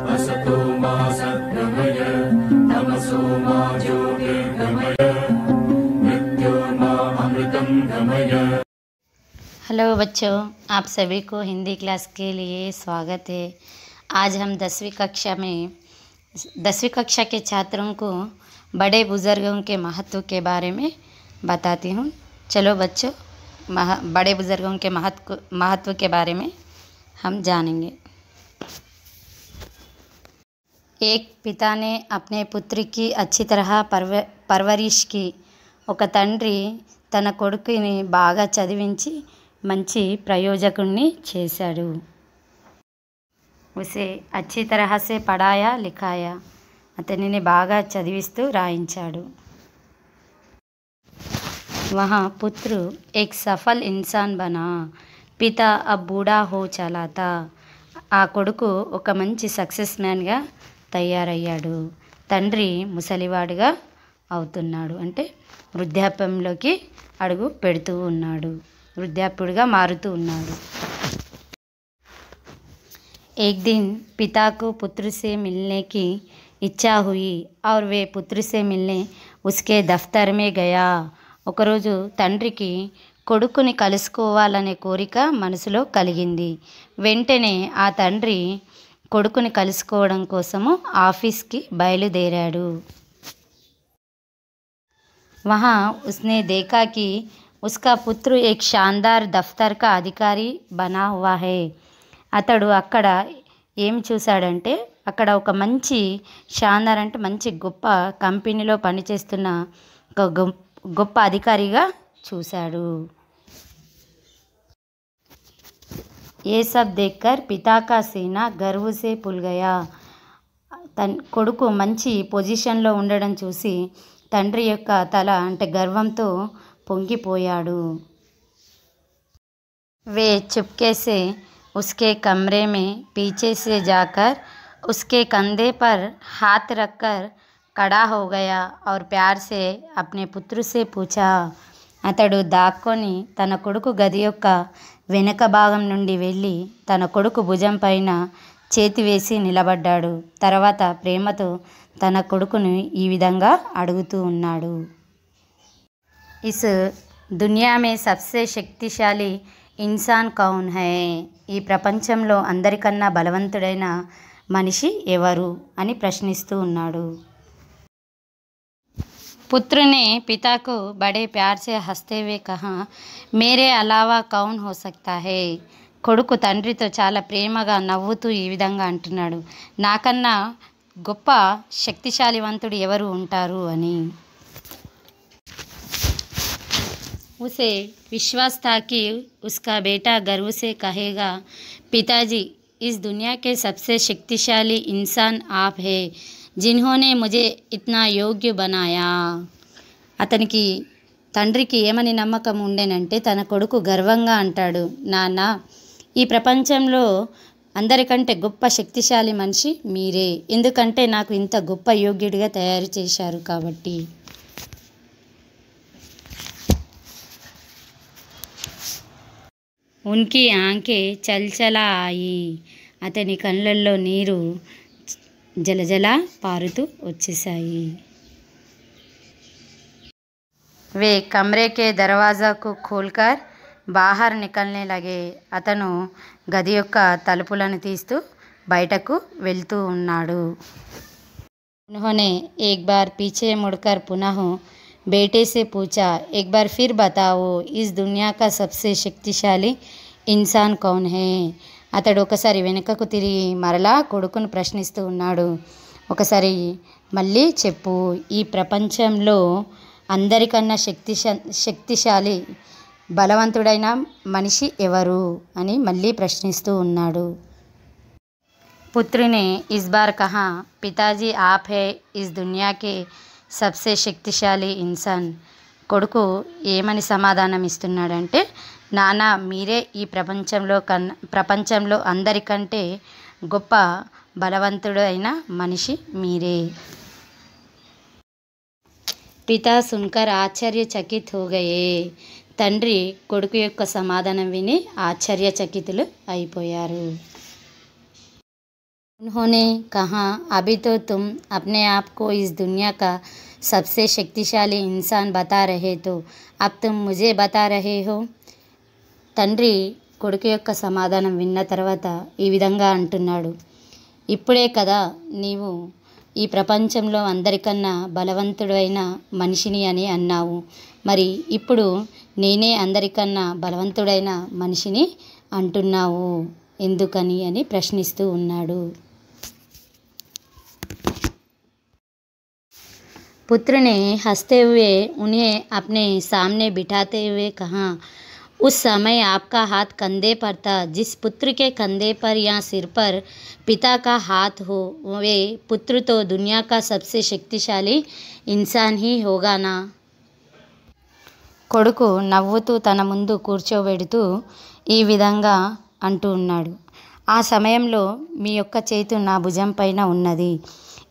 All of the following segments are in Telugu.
हेलो बच्चों आप सभी को हिंदी क्लास के लिए स्वागत है आज हम दसवीं कक्षा में दसवीं कक्षा के छात्रों को बड़े बुज़ुर्गों के महत्व के बारे में बताती हूँ चलो बच्चों बड़े बुज़ुर्गों के महत्व महत्व के बारे में हम जानेंगे ఏక్ పితానే ने పుత్రికి అచ్చి తరహా పర్వ పర్వరిష్ ఒక తండ్రి తన కొడుకుని బాగా చదివించి మంచి ప్రయోజకుణ్ణి చేశాడు ఉసే అచ్చి తరహాసే పడాయా లిఖాయా అతనిని బాగా చదివిస్తూ రాయించాడు వహా పుత్రు ఏక్ సఫల్ ఇన్సాన్ బనా పిత అబ్బూడా హో చలాత ఆ కొడుకు ఒక మంచి సక్సెస్ మ్యాన్గా తయారయ్యాడు తండ్రి ముసలివాడుగా అవుతున్నాడు అంటే వృద్ధాప్యంలోకి అడుగు పెడుతూ ఉన్నాడు వృద్ధాప్యుడిగా మారుతూ ఉన్నాడు ఏక్ దిన్ పితాకు పుత్రుసే మిల్నేకి ఇచ్చా హుయి ఆర్ వే పుత్రుసే మిల్నే ఉస్కే దఫ్తర్ గయా ఒకరోజు తండ్రికి కొడుకుని కలుసుకోవాలనే కోరిక మనసులో కలిగింది వెంటనే ఆ తండ్రి కొడుకుని కలుసుకోవడం కోసము ఆఫీస్కి బయలుదేరాడు వహా ఉస్నే దేకాకి ఉస్కా పుత్రు ఏక్ షాందార్ దఫ్తర్క అధికారి బనా వాహే అతడు అక్కడ ఏం చూశాడంటే అక్కడ ఒక మంచి షాందార్ అంటే మంచి గొప్ప కంపెనీలో పనిచేస్తున్న ఒక గొప్ప అధికారిగా చూశాడు ये सब देखकर पिता का सीना गर्व से पुल गया తన్ కొడుకు మంచి चूसी तंड्री చూసి तला యొక్క తల तो గర్వంతో పొంగిపోయాడు वे चुपके से उसके कमरे में पीछे से जाकर उसके कंधे पर हाथ रखकर खड़ा हो गया और प्यार से अपने पुत्र से पूछा అతడు దాక్కొని తన కొడుకు గది యొక్క వెనుక భాగం నుండి వెళ్ళి తన కొడుకు భుజం పైన చేతి వేసి నిలబడ్డాడు తర్వాత ప్రేమతో తన కొడుకును ఈ విధంగా అడుగుతూ ఉన్నాడు ఇస్ దునియామే సబ్సే శక్తిశాలి ఇన్సాన్ కౌన్ హై ఈ ప్రపంచంలో అందరికన్నా బలవంతుడైన మనిషి ఎవరు అని ప్రశ్నిస్తూ ఉన్నాడు पुत्र ने पिता को बड़े प्यार से हंसते हुए कहा मेरे अलावा कौन हो सकता है కొడుకు तो चाल प्रेम का नव्त यह विधा अटुना नाक गोप शक्तिशालीवंत एवरू उ उसे विश्वास था कि उसका बेटा गर्व से कहेगा पिताजी इस दुनिया के सबसे शक्तिशाली इंसान आप है జిన్హోనే ముజే ఇత్నా యోగ్య బనాయా అతనికి తండ్రికి ఏమని నమ్మకం ఉండేనంటే తన కొడుకు గర్వంగా అంటాడు నాన్న ఈ ప్రపంచంలో అందరికంటే గొప్ప శక్తిశాలి మనిషి మీరే ఎందుకంటే నాకు ఇంత గొప్ప యోగ్యుడిగా తయారు చేశారు కాబట్టి ఉనికి ఆంకే చల్చలా ఆయి అతని కళ్ళల్లో నీరు जलजला पारत वाई वे कमरे के दरवाज़ा को खोलकर बाहर निकलने लगे अतु గది యొక్క తలుపులను తీస్తూ उ उन्होंने एक बार पीछे मुड़कर पुनः बेटे से पूछा एक बार फिर बताओ इस दुनिया का सबसे शक्तिशाली इंसान कौन है అతడు ఒకసారి వెనుకకు తిరిగి మరలా కొడుకును ప్రశ్నిస్తూ ఉన్నాడు ఒకసారి మళ్ళీ చెప్పు ఈ ప్రపంచంలో అందరికన్నా శక్తిశ శక్తిశాలి బలవంతుడైన మనిషి ఎవరు అని మళ్ళీ ప్రశ్నిస్తూ ఉన్నాడు पुत्र ఇస్బార్ కహా పితాజీ ఆప్ హే ఇస్ దునియాకి సబ్సే శక్తిశాలి ఇన్సాన్ కొడుకు ఏమని సమాధానం ఇస్తున్నాడంటే నాన్న మీరే ఈ ప్రపంచంలో కన్ ప్రపంచంలో అందరికంటే గొప్ప బలవంతుడైన మనిషి మీరే పితా సుంకర్ ఆశ్చర్యచకిత్ హోగయే తండ్రి కొడుకు యొక్క సమాధానం విని ఆశ్చర్యచకితులు అయిపోయారు उन्होंने कहा अभी तो तुम अपने आप को इस दुनिया का सबसे శక్తిశాలి ఇన్సాన్ బతా రహే తో అబ్ తుమ్ ముజే బతా రహే హో తండ్రి కొడుకు యొక్క సమాధానం విన్న తర్వాత ఈ విధంగా అంటున్నాడు ఇప్పుడే కదా నీవు ఈ ప్రపంచంలో అందరికన్నా బలవంతుడైన మనిషిని అని అన్నావు మరి ఇప్పుడు నేనే అందరికన్నా బలవంతుడైన మనిషిని అంటున్నావు ఎందుకని అని ప్రశ్నిస్తూ ఉన్నాడు पुत्र ने हंसते हुए उन्हें अपने सामने बिठाते हुए कहा उस समय आपका हाथ कंधे पर था जिस पुत्र के कंधे पर या सिर पर पिता का हाथ हो वे पुत्र तो दुनिया का सबसे शक्तिशाली इंसान ही होगा ना కొడుకు నవ్వుతూ తన ముందు కూర్చోబెడుతూ ఈ విధంగా అంటూ ఉన్నాడు ఆ సమయంలో మీ యొక్క చేతు నా భుజం పైన ఉన్నది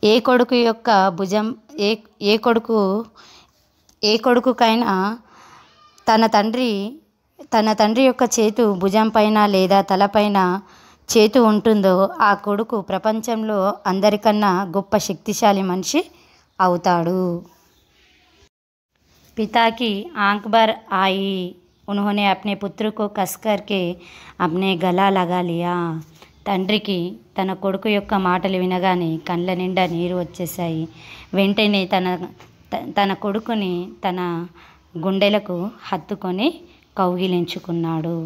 ఏ కొడుకు యొక్క భుజం ఏ ఏ కొడుకు ఏ కొడుకుకైనా తన తండ్రి తన తండ్రి యొక్క చేతు భుజం పైన లేదా తలపైన చేతు ఉంటుందో ఆ కొడుకు ప్రపంచంలో అందరికన్నా గొప్ప శక్తిశాలి మనిషి అవుతాడు పితాకి ఆంక్బర్ ఆయి ఉన్హోనే అప్నే పుత్రుకు కస్కర్కే అప్నే గలా లగాలియా తండ్రికి తన కొడుకు యొక్క మాటలు వినగానే కళ్ళ నిండా నీరు వచ్చేసాయి వెంటనే తన తన కొడుకుని తన గుండెలకు హత్తుకొని కౌగిలించుకున్నాడు